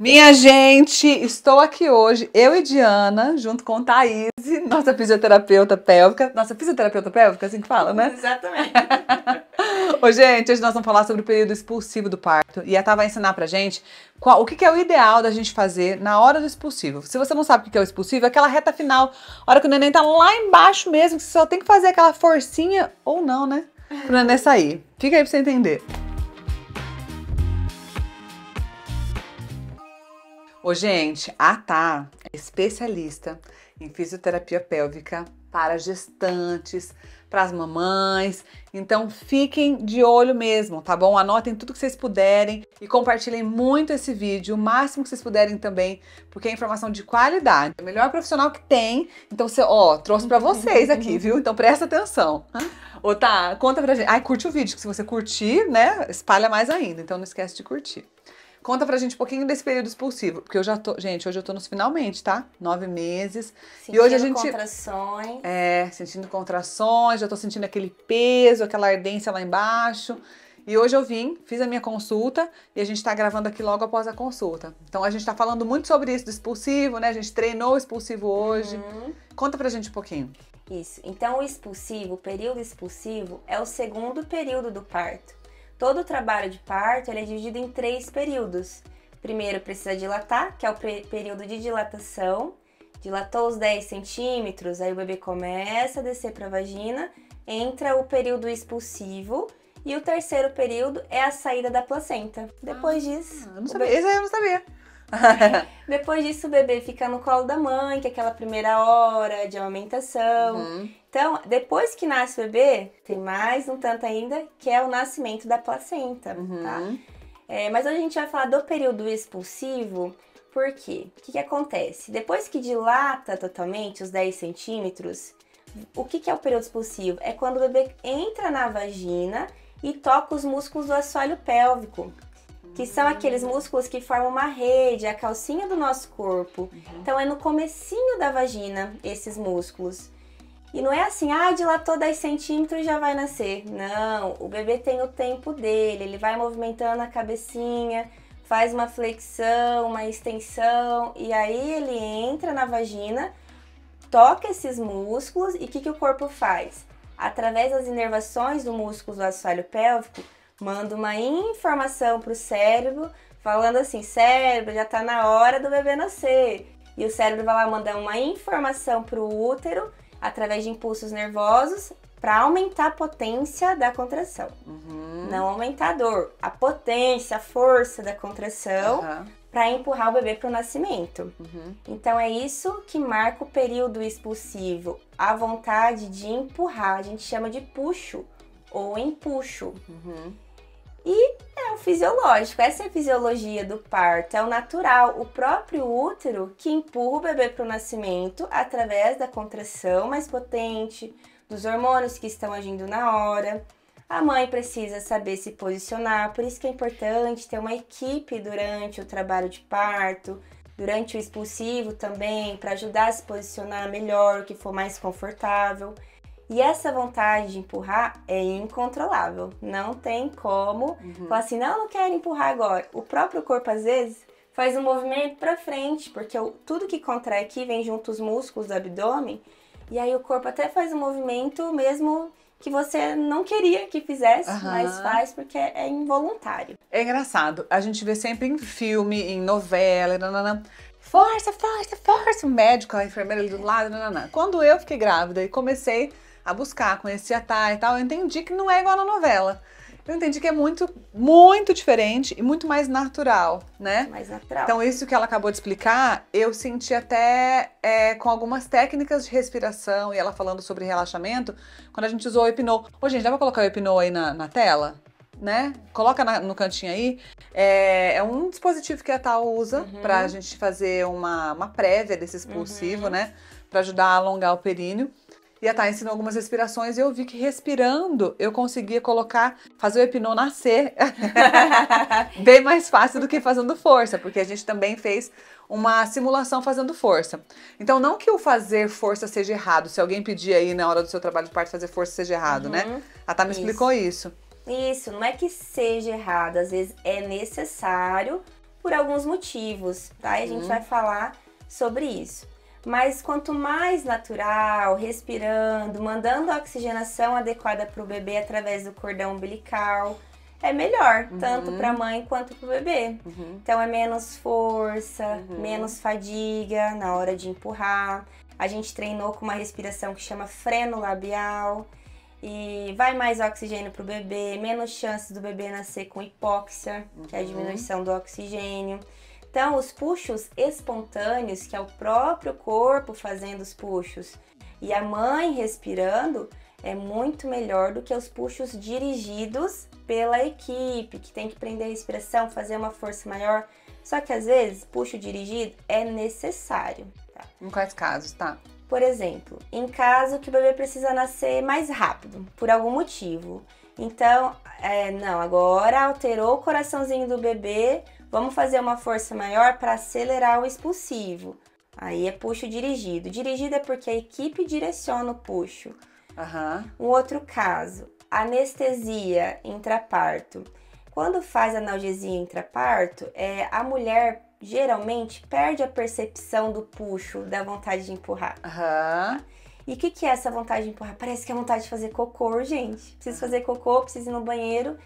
Minha gente, estou aqui hoje, eu e Diana, junto com Thaís, nossa fisioterapeuta pélvica. Nossa fisioterapeuta pélvica, assim que fala, né? Exatamente. Ô, gente, hoje nós vamos falar sobre o período expulsivo do parto. E a Tava vai ensinar pra gente qual, o que, que, é o ideal da gente fazer na hora do expulsivo. Se você não sabe o que, que é o expulsivo, é aquela reta final, hora que o neném tá lá embaixo mesmo, que você só tem que fazer aquela forcinha ou não, né? Pro neném sair. Fica aí pra você entender. Ô, gente, a Tá é especialista em fisioterapia pélvica para gestantes, para as mamães. Então fiquem de olho mesmo, tá bom? Anotem tudo que vocês puderem e compartilhem muito esse vídeo, o máximo que vocês puderem também, porque é informação de qualidade. É o melhor profissional que tem. Então, você, ó, trouxe para vocês aqui, viu? Então presta atenção. Ô, tá, conta pra gente. Ai, curte o vídeo, que se você curtir, né, espalha mais ainda. Então não esquece de curtir. Conta pra gente um pouquinho desse período expulsivo, porque eu já tô, gente, hoje eu tô nos finalmente, tá? Nove meses. Sentindo e hoje a gente contrações. É, sentindo contrações, já tô sentindo aquele peso, aquela ardência lá embaixo. E hoje eu vim, fiz a minha consulta e a gente tá gravando aqui logo após a consulta. Então a gente tá falando muito sobre isso do expulsivo, né? A gente treinou o expulsivo hoje. Uhum. Conta pra gente um pouquinho. Isso. Então o expulsivo, o período expulsivo é o segundo período do parto. Todo o trabalho de parto é dividido em três períodos. Primeiro precisa dilatar, que é o período de dilatação. Dilatou os 10 centímetros, aí o bebê começa a descer para a vagina, entra o período expulsivo, e o terceiro período é a saída da placenta. Depois ah, disso. eu não sabia. Bebê... Esse aí eu não sabia. Depois disso, o bebê fica no colo da mãe, que é aquela primeira hora de amamentação. Uhum. Então, depois que nasce o bebê, tem mais um tanto ainda, que é o nascimento da placenta, uhum. tá? É, mas hoje a gente vai falar do período expulsivo, porque o que, que, acontece? Depois que dilata totalmente os 10 centímetros, o que, que é o período expulsivo? É quando o bebê entra na vagina e toca os músculos do assoalho pélvico que são aqueles músculos que formam uma rede, a calcinha do nosso corpo. Uhum. Então é no comecinho da vagina esses músculos. E não é assim, ah, dilatou 10 centímetros e já vai nascer. Não, o bebê tem o tempo dele, ele vai movimentando a cabecinha, faz uma flexão, uma extensão, e aí ele entra na vagina, toca esses músculos e o que, que o corpo faz? Através das inervações do músculo do assoalho pélvico, manda uma informação pro cérebro falando assim: cérebro, já tá na hora do bebê nascer. E o cérebro vai lá mandar uma informação pro útero através de impulsos nervosos para aumentar a potência da contração. Uhum. Não aumentar a dor, a potência, a força da contração uhum. para empurrar o bebê para o nascimento. Uhum. Então é isso que marca o período expulsivo, a vontade de empurrar. A gente chama de puxo ou empuxo. Uhum. E é o fisiológico, essa é a fisiologia do parto, é o natural, o próprio útero que empurra o bebê para o nascimento através da contração mais potente, dos hormônios que estão agindo na hora. A mãe precisa saber se posicionar, por isso que é importante ter uma equipe durante o trabalho de parto, durante o expulsivo também, para ajudar a se posicionar melhor, o que for mais confortável. E essa vontade de empurrar é incontrolável. Não tem como uhum. falar assim, não, não quero empurrar agora. O próprio corpo, às vezes, faz um movimento para frente, porque tudo que contrai aqui vem junto os músculos do abdômen. E aí o corpo até faz um movimento mesmo que você não queria que fizesse, uhum. mas faz porque é involuntário. É engraçado, a gente vê sempre em filme, em novela, nananã. Força, força, força! O médico, a enfermeira ali do lado, nananã. Quando eu fiquei grávida e comecei a buscar, conhecer a Thay e tal, eu entendi que não é igual na novela. Eu entendi que é muito, muito diferente e muito mais natural, né? Mais natural. Então, isso que ela acabou de explicar, eu senti até é, com algumas técnicas de respiração e ela falando sobre relaxamento, quando a gente usou o hipnô. Ô, gente, dá pra colocar o hipnô aí na, na tela? Né? Coloca na, no cantinho aí. É, é, um dispositivo que a Tal usa uhum. pra gente fazer uma, uma prévia desse expulsivo, uhum. né? Pra ajudar a alongar o períneo. E a Thay tá ensinou algumas respirações e eu vi que respirando eu conseguia colocar, fazer o hipnô nascer bem mais fácil do que fazendo força, porque a gente também fez uma simulação fazendo força. Então, não que o fazer força seja errado, se alguém pedir aí na hora do seu trabalho de parte fazer força seja errado, né? uhum. né? A Thay me isso. explicou isso. Isso, não é que seja errado, às vezes é necessário por alguns motivos, tá? E a gente uhum. vai falar sobre isso. Mas quanto mais natural, respirando, mandando a oxigenação adequada para o bebê através do cordão umbilical, é melhor, uhum. tanto para a mãe quanto para o bebê. Uhum. Então é menos força, uhum. menos fadiga na hora de empurrar. A gente treinou com uma respiração que chama freno labial e vai mais oxigênio para o bebê, menos chance do bebê nascer com hipóxia, que é a uhum. diminuição do oxigênio. Então, os puxos espontâneos, que é o próprio corpo fazendo os puxos, e a mãe respirando, é muito melhor do que os puxos dirigidos pela equipe, que tem que prender a respiração, fazer uma força maior. Só que às vezes, puxo dirigido é necessário. Tá? Em quais casos, tá? Por exemplo, em caso que o bebê precisa nascer mais rápido, por algum motivo. Então, é, não, agora alterou o coraçãozinho do bebê, Vamos fazer uma força maior para acelerar o expulsivo. Aí é puxo dirigido. Dirigido é porque a equipe direciona o puxo. Uhum. Um outro caso, anestesia intraparto. Quando faz analgesia intraparto, é, a mulher geralmente perde a percepção do puxo, da vontade de empurrar. Uhum. E o que, que é essa vontade de empurrar? Parece que é vontade de fazer cocô, gente. Preciso fazer cocô, preciso ir no banheiro.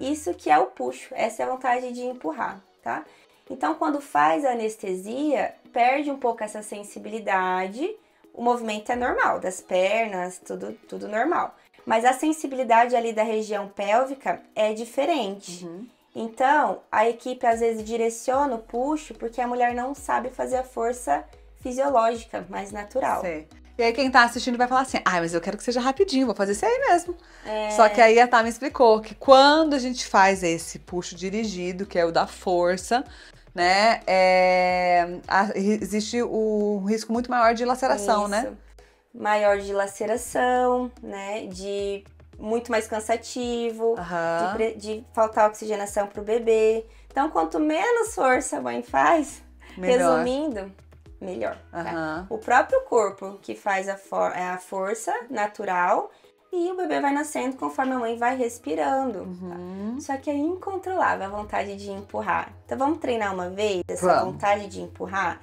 Isso que é o puxo, essa é a vontade de empurrar, tá? Então, quando faz a anestesia, perde um pouco essa sensibilidade. O movimento é normal, das pernas, tudo, tudo normal. Mas a sensibilidade ali da região pélvica é diferente. Uhum. Então, a equipe às vezes direciona o puxo porque a mulher não sabe fazer a força fisiológica, mais natural. Certo. E aí quem tá assistindo vai falar assim, ai, ah, mas eu quero que seja rapidinho, vou fazer isso aí mesmo. É. Só que aí a Tá me explicou que quando a gente faz esse puxo dirigido, que é o da força, né, é, a, existe o risco muito maior de laceração, né? isso. né? Maior de laceração, né, de muito mais cansativo, uhum. de, de, faltar oxigenação para o bebê. Então, quanto menos força a mãe faz, Melhor. resumindo, melhor. Tá? O próprio corpo que faz a, for é a força natural e o bebê vai nascendo conforme a mãe vai respirando. Tá? Uhum. Tá? Só que é incontrolável a vontade de empurrar. Então vamos treinar uma vez essa vamos. vontade de empurrar?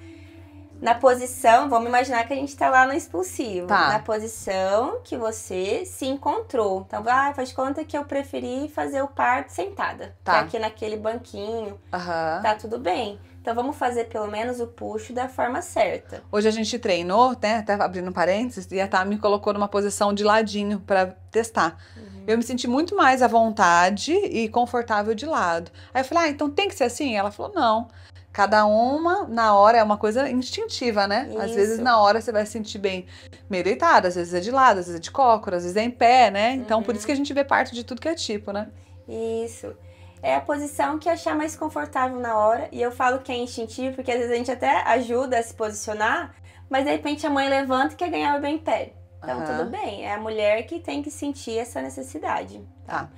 Na posição, vamos imaginar que a gente está lá no expulsivo. Tá. Na posição que você se encontrou. Então, ah, faz conta que eu preferi fazer o parto sentada. Tá. aqui naquele banquinho. Uhum. Tá tudo bem. Então vamos fazer pelo menos o puxo da forma certa. Hoje a gente treinou, né? Até abrindo parênteses, e a Tá me colocou numa posição de ladinho para testar. Uhum. Eu me senti muito mais à vontade e confortável de lado. Aí eu falei, ah, então tem que ser assim? Ela falou, não. Cada uma, na hora, é uma coisa instintiva, né? Isso. Às vezes, na hora, você vai se sentir bem meio deitada, às vezes é de lado, às vezes é de cócora, às vezes é em pé, né? Então, uhum. por isso uhum. que a gente vê parte de tudo que é tipo, né? Isso é a posição que achar mais confortável na hora. E eu falo que é instintivo, porque às vezes a gente até ajuda a se posicionar, mas de repente a mãe levanta e quer ganhar o bem pé. Então uhum. tudo bem, é a mulher que tem que sentir essa necessidade. Tá? tá.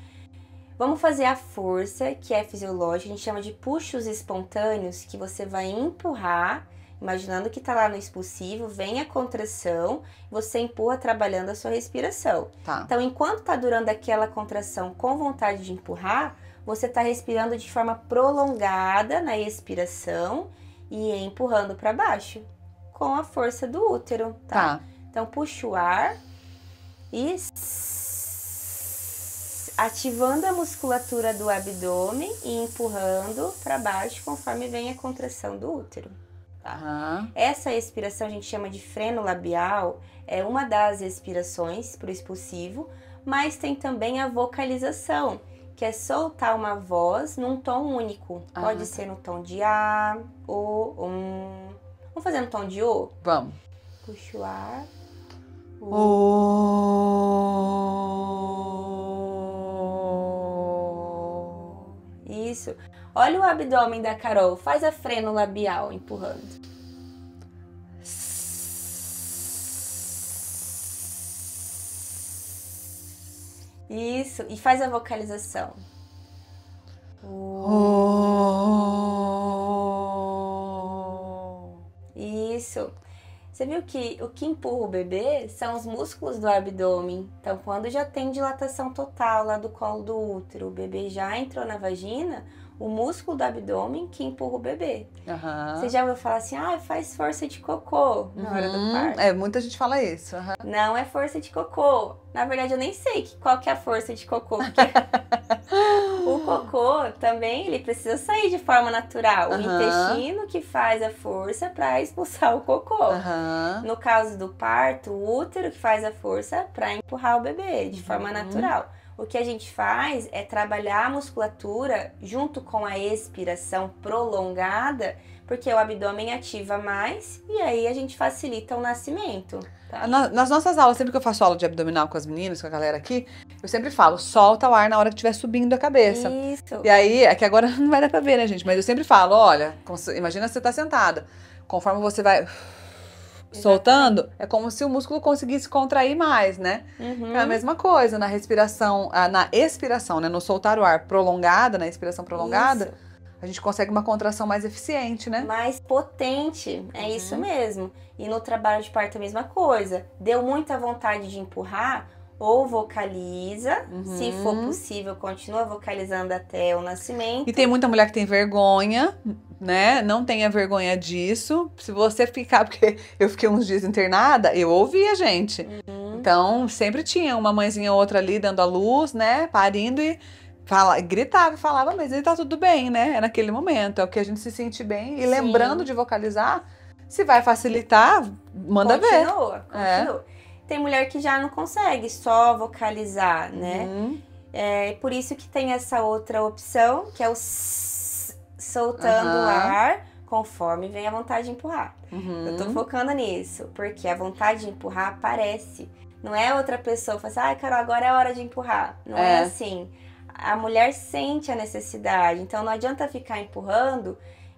Vamos fazer a força, que é fisiológica, a gente chama de puxos espontâneos, que você vai empurrar, imaginando que tá lá no expulsivo, vem a contração, você empurra trabalhando a sua respiração. Tá. Então, enquanto tá durando aquela contração com vontade de empurrar, você está respirando de forma prolongada na expiração e empurrando para baixo com a força do útero, tá? tá? Então puxa o ar e ativando a musculatura do abdômen e empurrando para baixo conforme vem a contração do útero. Tá? Uhum. Essa expiração a gente chama de freno labial, é uma das expirações para o expulsivo, mas tem também a vocalização, que é soltar uma voz num tom único. Ah, Pode tá. ser no tom de A, O, um. Vamos fazer no tom de O? Vamos. Puxa o ar. O. o... Isso. Olha o abdômen da Carol. Faz a freno labial empurrando. Isso, e faz a vocalização. Oh. Isso. Você viu que o que empurra o bebê são os músculos do abdômen. Então, quando já tem dilatação total lá do colo do útero, o bebê já entrou na vagina, o músculo do abdômen que empurra o bebê. Uhum. Você já ouviu falar assim, ah, faz força de cocô na uhum. hora do uhum. parto. É, muita gente fala isso. Uhum. Não é força de cocô. Na verdade, eu nem sei qual que é a força de cocô. Porque o cocô também, ele precisa sair de forma natural. O intestino que faz a força para expulsar o cocô. No caso do parto, o útero que faz a força para empurrar o bebê de forma uhum. natural. O que a gente faz é trabalhar a musculatura junto com a expiração prolongada, porque o abdômen ativa mais e aí a gente facilita o nascimento. Tá? Nas nossas aulas, sempre que eu faço aula de abdominal com as meninas, com a galera aqui, eu sempre falo, solta o ar na hora que estiver subindo a cabeça. Isso. E aí, é que agora não vai dar pra ver, né, gente? Mas eu sempre falo, olha, imagina você tá sentada. Conforme você vai Exatamente. soltando, é como se o músculo conseguisse contrair mais, né? Uhum. É a mesma coisa na respiração, ah, na expiração, né? No soltar o ar prolongada, na expiração prolongada. Isso. A gente consegue uma contração mais eficiente, né? Mais potente, é uhum. isso mesmo. E no trabalho de parto é a mesma coisa. Deu muita vontade de empurrar, ou vocaliza, uhum. se for possível, continua vocalizando até o nascimento. E tem muita mulher que tem vergonha, né? Não tenha vergonha disso. Se você ficar, porque eu fiquei uns dias internada, eu ouvia, gente. Uhum. Então, sempre tinha uma mãezinha ou outra ali dando a luz, né? Parindo e fala, gritava falava, mas ele tá tudo bem, né? É naquele momento, é o que a gente se sente bem. E Sim. lembrando de vocalizar, se vai facilitar, manda continua, ver. Continua, continua. É tem mulher que já não consegue só vocalizar, né? Uhum. É por isso que tem essa outra opção, que é o soltando uhum. o ar conforme vem a vontade de empurrar. Uhum. Eu tô focando nisso, porque a vontade de empurrar aparece. Não é outra pessoa fazer assim, ai, ah, Carol, agora é hora de empurrar. Não é, é assim. A mulher sente a necessidade, então não adianta ficar empurrando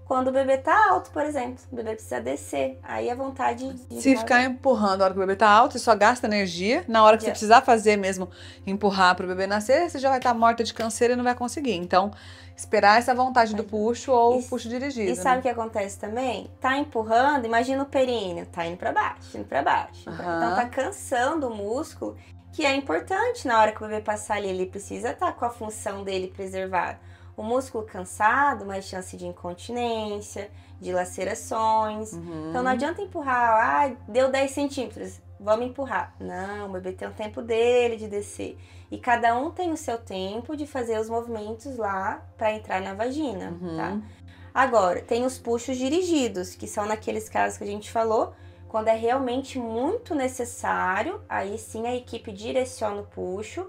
quando o bebê tá alto, por exemplo, o bebê precisa descer. Aí a vontade de. Se ficar empurrando a hora que o bebê tá alto, você só gasta energia. Na hora que yeah. você precisar fazer mesmo, empurrar para o bebê nascer, você já vai estar tá morta de câncer e não vai conseguir. Então, esperar essa vontade do puxo ou e, puxo dirigido. E sabe né? o né? que acontece também? Tá empurrando, imagina o períneo, tá indo para baixo, indo para baixo. Uhum. Então tá cansando o músculo, que é importante na hora que o bebê passar ali, ele precisa estar tá com a função dele preservada. O músculo cansado, mais chance de incontinência, de lacerações. Uhum. Então não adianta empurrar, ah, deu 10 centímetros, vamos empurrar. Não, o bebê tem o tempo dele de descer. E cada um tem o seu tempo de fazer os movimentos lá para entrar na vagina, uhum. tá? Agora, tem os puxos dirigidos, que são naqueles casos que a gente falou, quando é realmente muito necessário, aí sim a equipe direciona o puxo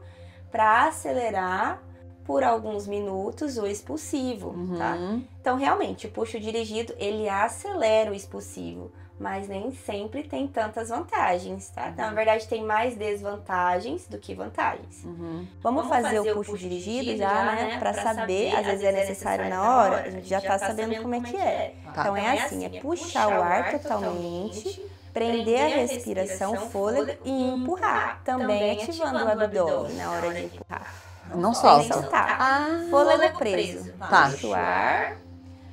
para acelerar por alguns minutos o expulsivo, uhum. tá? Então, realmente, o puxo dirigido, ele acelera o expulsivo, mas nem sempre tem tantas vantagens, tá? Uhum. Então, na uhum. verdade, tem mais desvantagens do que vantagens. Uhum. Vamos, Vamos fazer, fazer, o puxo, puxo dirigido, dirigido já, né? né? Pra, pra saber, às é vezes é necessário na hora, a gente já, já tá, tá sabendo, sabendo como é, é que é. é. Então, tá. É então, é assim, assim é puxar o ar totalmente, totalmente prender a respiração, fôlego e empurrar, também ativando o abdômen na hora de empurrar. Não solta. Soltar. Tá. Ah, fôlego ah, preso. Tá. ar.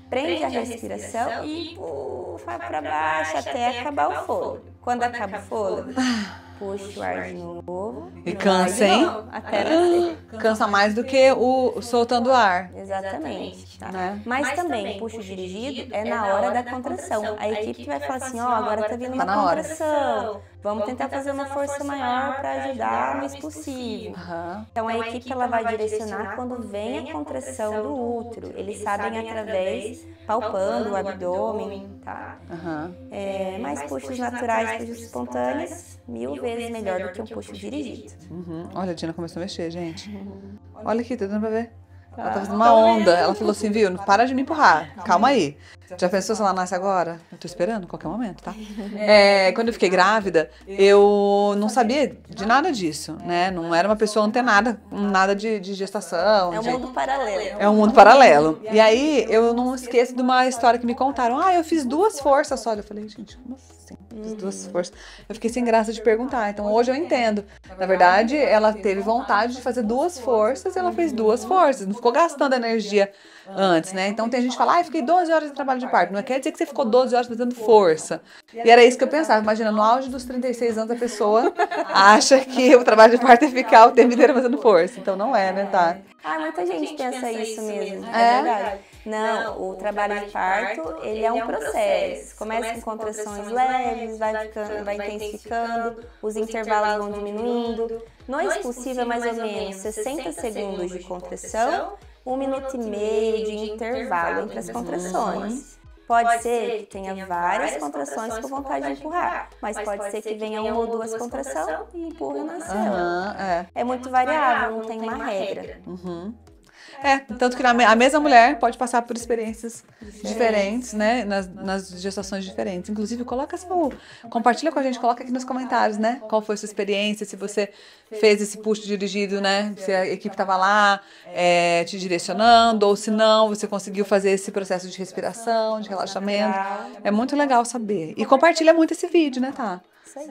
Prende a respiração e puxa para baixo até acabar o fôlego. Quando acaba o fôlego, puxa o ar de novo. E cansa, hein? Até Cansa mais do que o soltando o ar. Exatamente. tá? Né? Mas também, puxo dirigido é, é na hora da contração. A equipe vai falar assim, assim, ó, agora tá, tá vindo Tá uma na hora. contração. Vamos, tentar, fazer uma força maior para ajudar o mais possível. Uhum. Então a equipe ela vai direcionar quando vem a contração do útero. Eles sabem através palpando o abdômen, tá? Uhum. É, é mas puxos naturais, puxos espontâneos, mil vezes melhor do que um puxo dirigido. Uhum. Olha, a Dina começou a mexer, gente. Uhum. Olha aqui, tá dando pra ver? Ela tá fazendo uma onda. Ela falou assim, viu, para de me empurrar. Calma aí. Já pensou se ela nasce agora? Eu tô esperando, qualquer momento, tá? É. é, quando eu fiquei grávida, eu não sabia de nada disso, né? Não era uma pessoa antenada, nada de, de gestação. É um mundo paralelo. É um mundo paralelo. E aí, eu não esqueço de uma história que me contaram. Ah, eu fiz duas forças só. Eu falei, gente, como assim? uhum. duas forças. Eu fiquei sem graça de perguntar, então hoje eu entendo. Na verdade, ela teve vontade de fazer duas forças, ela né? fez duas forças, não ficou gastando energia antes, né? né? Então tem gente que fala, ah, fiquei 12 horas de trabalho de parto. Não quer dizer que você ficou 12 horas fazendo força. E era isso que eu pensava. Imagina, no auge dos 36 anos, a pessoa acha que o trabalho de parto é ficar o tempo inteiro fazendo força. Então não é, né, tá? É. Ah, ah, muita gente pensa isso mesmo. É, é verdade. Não, o trabalho de parto, ele é, é um processo. Começa com contrações leves, vai ficando, vai intensificando, os intervalos vão diminuindo. Não expulsivo possível mais ou menos 60 segundos de contração um minuto e meio de intervalo entre as contrações. Pode ser que tenha várias contrações com vontade de empurrar, mas pode ser que venha uma ou duas contrações e empurra na célula. É, é, é muito variável, não tem uma regra. Uhum. É, tanto que a mesma mulher pode passar por experiências diferentes, né? Nas, nas gestações diferentes. Inclusive, coloca seu. Compartilha com a gente, coloca aqui nos comentários, né? Qual foi a sua experiência, se você fez esse puxo dirigido, né? Se a equipe estava lá é, te direcionando, ou se não, você conseguiu fazer esse processo de respiração, de relaxamento. É muito legal saber. E compartilha muito esse vídeo, né, tá?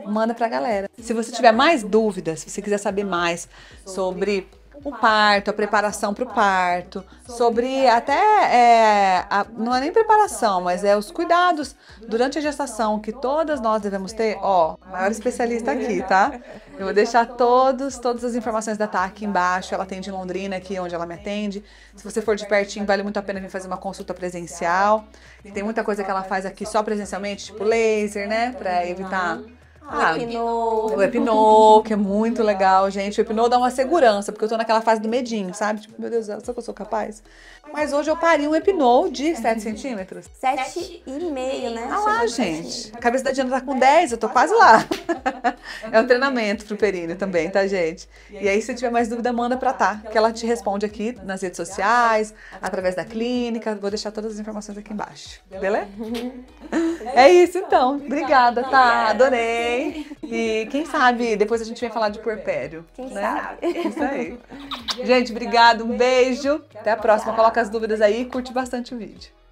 Manda pra galera. Se você tiver mais dúvidas, se você quiser saber mais sobre o parto, a preparação para o parto, sobre até, é, a, não é nem preparação, mas é os cuidados durante a gestação que todas nós devemos ter. Ó, maior especialista aqui, tá? Eu vou deixar todos, todas as informações da TAC embaixo, ela atende em Londrina, aqui onde ela me atende. Se você for de pertinho, vale muito a pena vir fazer uma consulta presencial. Tem muita coisa que ela faz aqui só presencialmente, tipo laser, né, para evitar ah, ah, o Epinol. O Epinol, que é muito legal, gente. O Epinol dá uma segurança, porque eu tô naquela fase do medinho, sabe? Tipo, meu Deus só que eu sou capaz? Mas hoje eu pari um Epinol de 7 é. centímetros. 7,5, né? Ah lá, gente. A cabeça da Diana tá com 10, eu tô quase lá é um treinamento pro períneo também, é. tá, gente? E aí, se tiver mais dúvida, manda pra Tá, tá que ela te responde aqui nas redes sociais, através da clínica. Vou deixar todas as informações aqui embaixo. Beleza? É, é isso então. então. Obrigada, tá? Adorei. E quem sabe depois a gente vem falar de puerpério. Quem né? sabe? É isso aí. Gente, obrigada. Um beijo. Até a próxima. Coloca as dúvidas aí e curte bastante o vídeo.